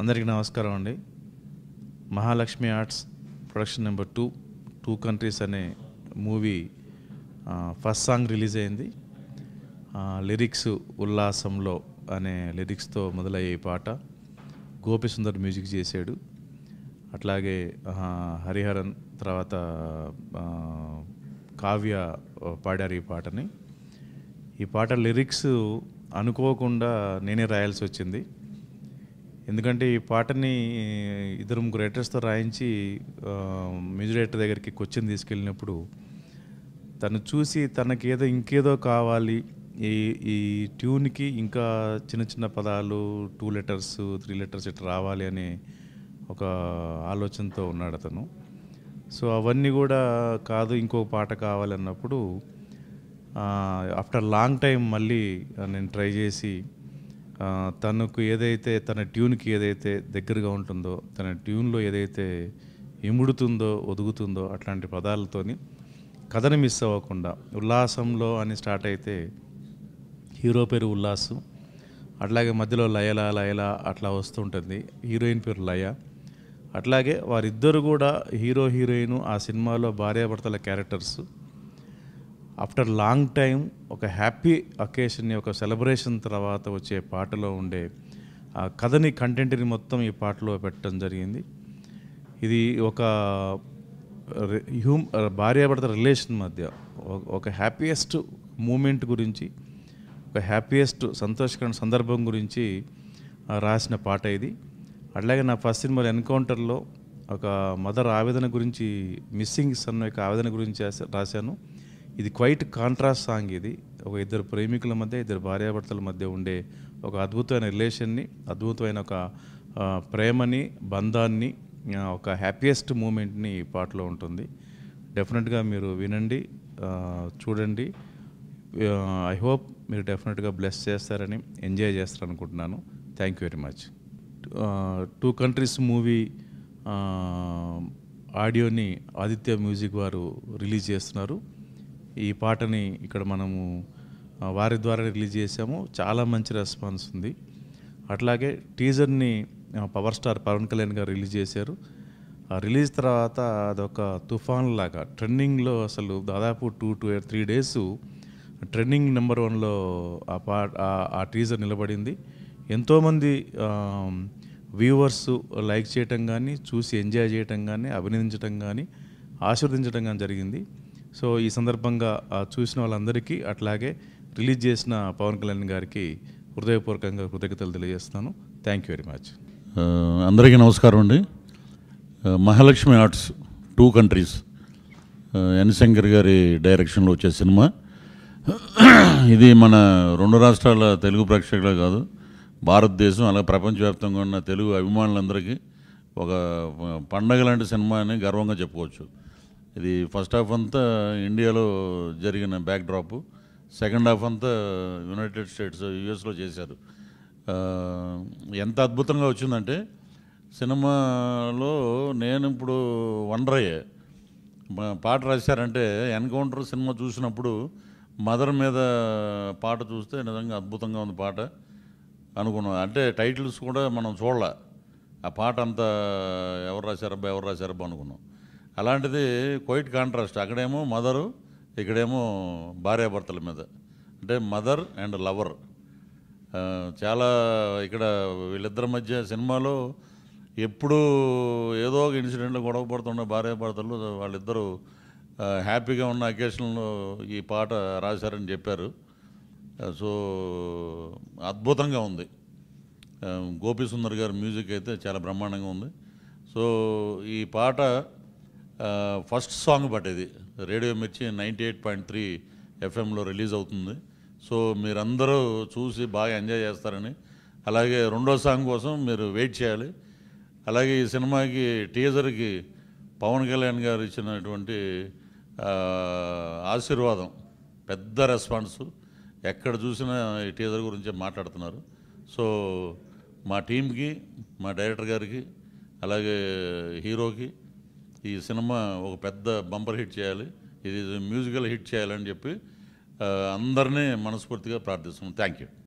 అందరికీ నమస్కారం అండి Mahalakshmi arts production number two two countries అనే మూవీ ఫస్ట్ సాంగ్ రిలీజ్ అయింది లిరిక్స్ ఉల్లాసంలో అనే లిరిక్స్తో మొదలయ్యే పాట సుందర్ మ్యూజిక్ చేశాడు అట్లాగే హరిహరన్ తర్వాత కావ్య పాడారు ఈ పాటని ఈ పాట లిరిక్స్ అనుకోకుండా నేనే రాయాల్సి వచ్చింది ఎందుకంటే ఈ పాటని ఇద్దరు ముగ్గురు రైటర్స్తో రాయించి మ్యూజిక్ డైరెక్టర్ దగ్గరికి క్వశ్చన్ తీసుకెళ్ళినప్పుడు తను చూసి తనకేదో ఇంకేదో కావాలి ఈ ఈ ట్యూన్కి ఇంకా చిన్న చిన్న పదాలు టూ లెటర్స్ త్రీ లెటర్స్ ఇట్లా రావాలి అనే ఒక ఆలోచనతో ఉన్నాడు అతను సో అవన్నీ కూడా కాదు ఇంకో పాట కావాలన్నప్పుడు ఆఫ్టర్ లాంగ్ టైం మళ్ళీ నేను ట్రై చేసి తనకు ఏదైతే తన ట్యూన్కి ఏదైతే దగ్గరగా ఉంటుందో తన ట్యూన్లో ఏదైతే ఇముడుతుందో ఒదుగుతుందో అట్లాంటి పదాలతోని కథను మిస్ అవ్వకుండా ఉల్లాసంలో అని స్టార్ట్ అయితే హీరో పేరు ఉల్లాసు అట్లాగే మధ్యలో లయల లయల అట్లా వస్తుంటుంది హీరోయిన్ పేరు లయ అట్లాగే వారిద్దరు కూడా హీరో హీరోయిన్ ఆ సినిమాలో భార్యాభర్తల క్యారెక్టర్స్ ఆఫ్టర్ లాంగ్ టైం ఒక హ్యాపీ అకేషన్ని ఒక సెలబ్రేషన్ తర్వాత వచ్చే పాటలో ఉండే ఆ కథని కంటెంట్ని మొత్తం ఈ పాటలో పెట్టడం జరిగింది ఇది ఒక హ్యూమ్ భార్యాభర్త రిలేషన్ మధ్య ఒక హ్యాపీయెస్ట్ మూమెంట్ గురించి ఒక హ్యాపీయెస్ట్ సంతోషకరమైన సందర్భం గురించి రాసిన పాట ఇది అట్లాగే నా ఫస్ట్ సినిమా ఎన్కౌంటర్లో ఒక మదర్ ఆవేదన గురించి మిస్సింగ్స్ అన్న యొక్క ఆవేదన గురించి రాశాను ఇది క్వైట్ కాంట్రాస్ట్ సాంగ్ ఇది ఒక ఇద్దరు ప్రేమికుల మధ్య ఇద్దరు భార్యాభర్తల మధ్య ఉండే ఒక అద్భుతమైన రిలేషన్ని అద్భుతమైన ఒక ప్రేమని బంధాన్ని ఒక హ్యాపీయెస్ట్ మూమెంట్ని ఈ పాటలో ఉంటుంది డెఫినెట్గా మీరు వినండి చూడండి ఐ హోప్ మీరు డెఫినెట్గా బ్లెస్ చేస్తారని ఎంజాయ్ చేస్తారనుకుంటున్నాను thank you very much two countries movie ఆడియోని ఆదిత్య మ్యూజిక్ వారు రిలీజ్ చేస్తున్నారు ఈ పాటని ఇక్కడ మనము వారి ద్వారా రిలీజ్ చేసాము చాలా మంచి రెస్పాన్స్ ఉంది అట్లాగే టీజర్ని పవర్ స్టార్ పవన్ కళ్యాణ్ గారు రిలీజ్ చేశారు రిలీజ్ తర్వాత అదొక తుఫాన్ లాగా ట్రెండింగ్లో అసలు దాదాపు two two three days trending number వన్లో ఆ పాట ఆ టీజర్ నిలబడింది ఎంతోమంది వ్యూవర్స్ లైక్ చేయటం కానీ చూసి ఎంజాయ్ చేయటం కానీ అభినందించడం కానీ ఆశీర్వదించడం కానీ జరిగింది సో ఈ సందర్భంగా చూసిన వాళ్ళందరికీ అట్లాగే రిలీజ్ చేసిన పవన్ కళ్యాణ్ గారికి హృదయపూర్వకంగా కృతజ్ఞతలు తెలియజేస్తాను థ్యాంక్ యూ వెరీ మచ్ అందరికీ నమస్కారం అండి Mahalakshmi arts two countries Shankar గారి డైరెక్షన్లో వచ్చే సినిమా ఇది మన రెండు రాష్ట్రాల తెలుగు ప్రేక్షకులే కాదు భారతదేశం అలాగే ప్రపంచవ్యాప్తంగా ఉన్న తెలుగు అభిమానులందరికీ ఒక పండగ లాంటి సినిమా అని గర్వంగా చెప్పుకోవచ్చు ఇది ఫస్ట్ హాఫ్ అంతా ఇండియాలో జరిగిన బ్యాక్ డ్రాప్ సెకండ్ హాఫ్ అంతా యునైటెడ్ స్టేట్స్ యుఎస్లో చేశారు ఎంత అద్భుతంగా వచ్చిందంటే సినిమాలో నేను ఇప్పుడు వండర్ అయ్యే పాట రాశారంటే ఎన్కౌంటర్ సినిమా చూసినప్పుడు మదర్ మీద పాట చూస్తే నిజంగా అద్భుతంగా ఉంది పాట అనుకున్నాం అంటే టైటిల్స్ కూడా మనం చూడాల ఆ పాట అంతా ఎవరు రాశారబ్బా ఎవరు రాశారబ్బా అనుకున్నాం అలాంటిది క్వైట్ కాంట్రాస్ట్ అక్కడేమో మదరు ఇక్కడేమో భార్యాభర్తల మీద అంటే మదర్ అండ్ లవర్ చాలా ఇక్కడ వీళ్ళిద్దరి మధ్య సినిమాలో ఎప్పుడు ఏదో ఒక ఇన్సిడెంట్లో గొడవ పడుతున్న భార్యాభర్తలు వాళ్ళిద్దరూ హ్యాపీగా ఉన్న అకేషన్లో ఈ పాట రాశారని చెప్పారు సో అద్భుతంగా ఉంది గోపీసుందర్ గారు మ్యూజిక్ అయితే చాలా బ్రహ్మాండంగా ఉంది సో ఈ పాట ఫస్ట్ సాంగ్ బట్ ఇది radio Mirchi ninety eight point three ఎఫ్ఎంలో రిలీజ్ అవుతుంది సో మీరందరూ చూసి బాగా ఎంజాయ్ చేస్తారని అలాగే రెండో సాంగ్ కోసం మీరు వెయిట్ చేయాలి అలాగే ఈ సినిమాకి టీజర్కి పవన్ కళ్యాణ్ గారు ఇచ్చినటువంటి ఆశీర్వాదం పెద్ద రెస్పాన్స్ ఎక్కడ చూసినా ఈ టీజర్ గురించి మాట్లాడుతున్నారు సో మా టీంకి మా డైరెక్టర్ గారికి అలాగే హీరోకి ఈ సినిమా ఒక పెద్ద బంపర్ హిట్ చేయాలి ఇది మ్యూజికల్ హిట్ చేయాలని చెప్పి అందరినీ మనస్ఫూర్తిగా ప్రార్థిస్తున్నాం థ్యాంక్ యూ